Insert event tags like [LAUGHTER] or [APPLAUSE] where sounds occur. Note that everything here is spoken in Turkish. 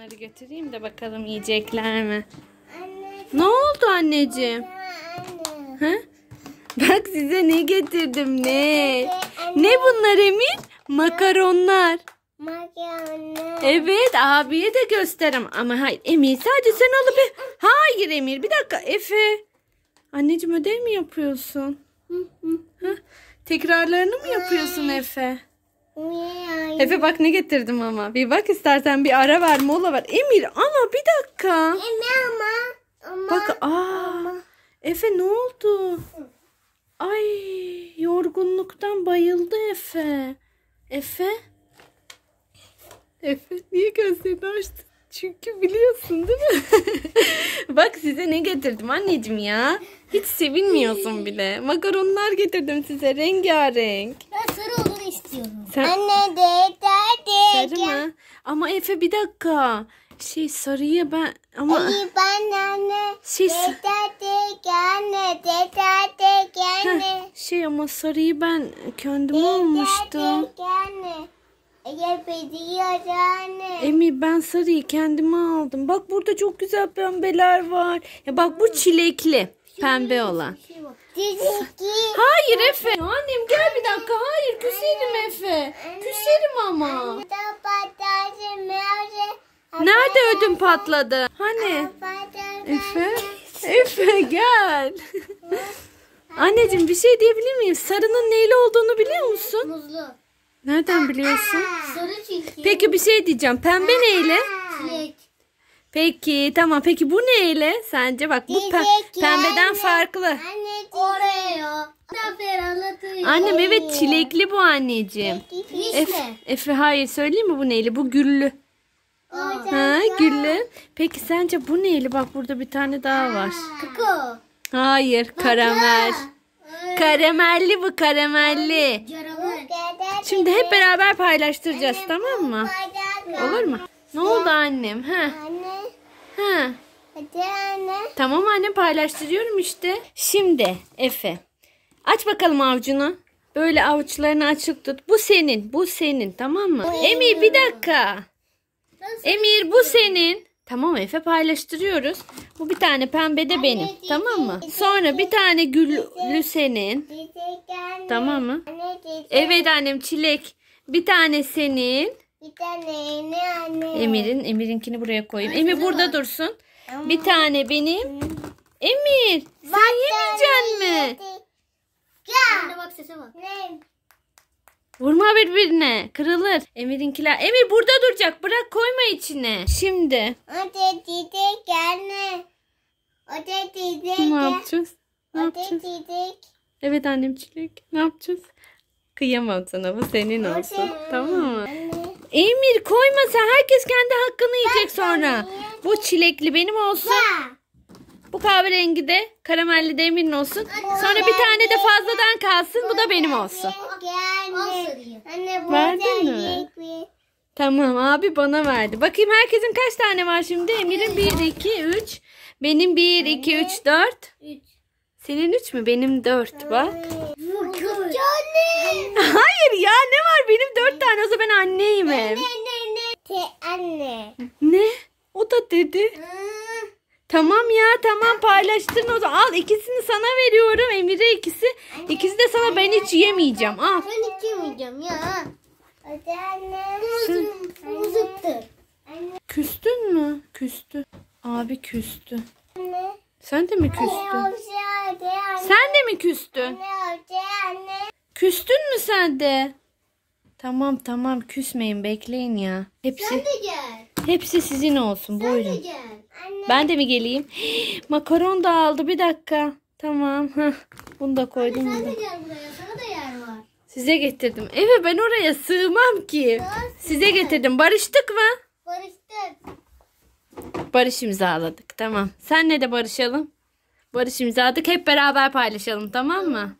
Onları götüreyim de bakalım yiyecekler mi? Anne. Ne oldu anneciğim? Anne. Ha? Bak size ne getirdim ne? Anne. Ne bunlar Emin? Makaronlar. Makaronlar. Evet abiye de gösterim Ama hayır Emir sadece sen alıp... E- hayır Emir bir dakika Efe. Anneciğim ödev mi yapıyorsun? Hı hı. Hı? Tekrarlarını mı yapıyorsun Efe? Efe bak ne getirdim ama. Bir bak istersen bir ara ver mola ver. Emir ama bir dakika. Emir ama. ama bak aa. Ama. Efe ne oldu? Ay yorgunluktan bayıldı Efe. Efe? Efe niye gözlerini açtın? Çünkü biliyorsun değil mi? [LAUGHS] Bak size ne getirdim anneciğim ya. Hiç sevinmiyorsun bile. Makaronlar getirdim size rengarenk istiyorum. Sen... Anne de de Sarı mı? Ama Efe bir dakika. Şey sarıyı ben ama Ali ben anne. Şey dede anne anne. Şey ama sarıyı ben kendim almıştım. Emi ben sarıyı kendime aldım. Bak burada çok güzel pembeler var. Ya bak bu çilekli pembe olan. Hayır Efe. Annem gel bir dakika. Hayır küserim Efe. Küserim ama. Nerede ödüm patladı? Hani? Efe? Efe gel. [LAUGHS] Anneciğim bir şey diyebilir miyim? Sarının neyle olduğunu biliyor musun? Muzlu. Nereden biliyorsun? Sarı çünkü. Peki bir şey diyeceğim. Pembe neyle? Çilek. Peki tamam. Peki bu neyle sence? Bak bu pe- Diyecekler pembeden mi? farklı. Anne Oreo. Zafer anlatıyor. Annem evet çilekli bu anneciğim. Efe Efe hayır söyleyeyim mi bu neyle? Bu güllü. Ha güllü. Peki sence bu neyle? Bak burada bir tane daha var. Koko. Hayır karamel. Karamelli bu karamelli. Şimdi hep beraber paylaştıracağız tamam mı? Olur mu? Ne oldu annem? Ha. Ha. Hadi anne. Tamam anne paylaştırıyorum işte. Şimdi Efe. Aç bakalım avucunu. Böyle avuçlarını açık tut. Bu senin. Bu senin. Tamam mı? Emir bir dakika. Emir bu senin. Tamam Efe paylaştırıyoruz. Bu bir tane pembe de benim. tamam mı? Şey Sonra bir tane güllü şey senin. tamam mı? evet annem çilek. Bir tane senin. Bir tane yeni anne. Emir'in, Emir'inkini buraya koyayım. Emir burada dursun. Bir tane benim. Emir, sen yemeyeceksin mi? Gel. bak sese bak. Ne? Vurma birbirine. Kırılır. Emir'inkiler. Emir burada duracak. Bırak koyma içine. Şimdi. O dedik anne. O dedik. Ne yapacağız? Ne yapacağız? Evet annem çilek. Ne yapacağız? Kıyamam sana. Bu senin olsun. Tamam mı? Emir koyma sen. Herkes kendi hakkını yiyecek sonra. Bu çilekli benim olsun. Bu kahverengi de karamelli de Emir'in olsun. Sonra bir tane de fazladan kalsın. Bu da benim olsun. Verdin mi? Tamam abi bana verdi. Bakayım herkesin kaç tane var şimdi? Emir'in 1, 2, 3. Benim 1, 2, 3, 4. Senin 3 mü? Benim 4 bak. Canım. Hayır ya ne var benim dört tane olsa ben anneyim ne, hem. Ne ne te anne. Ne? O da dedi. Tamam ya tamam paylaştırın o zaman. Al ikisini sana veriyorum Emir'e ikisi. Anne, ikisi de sana ben hiç yemeyeceğim. Al. Ben hiç yemeyeceğim ya. Hadi anne. Mızıktı. Küstün mü? Küstü. Abi küstü. Anne. Sen de mi küstün? anne. Sen de mi küstün? Anne evde anne. Küstün mü sen de? Tamam tamam küsmeyin bekleyin ya. Hepsi, sen de gel. Hepsi sizin olsun sen buyurun. Sen de gel. Anne. Ben de mi geleyim? [GASPS] makaron da aldı bir dakika. Tamam. [LAUGHS] Bunu da koydum. Anne, sen de gel buraya. Sana da yer var. Size getirdim. eve ben oraya sığmam ki. Size getirdim. Barıştık mı? Barıştık. Barış imzaladık. Tamam. Senle de barışalım. Barış imzaladık. Hep beraber paylaşalım tamam mı?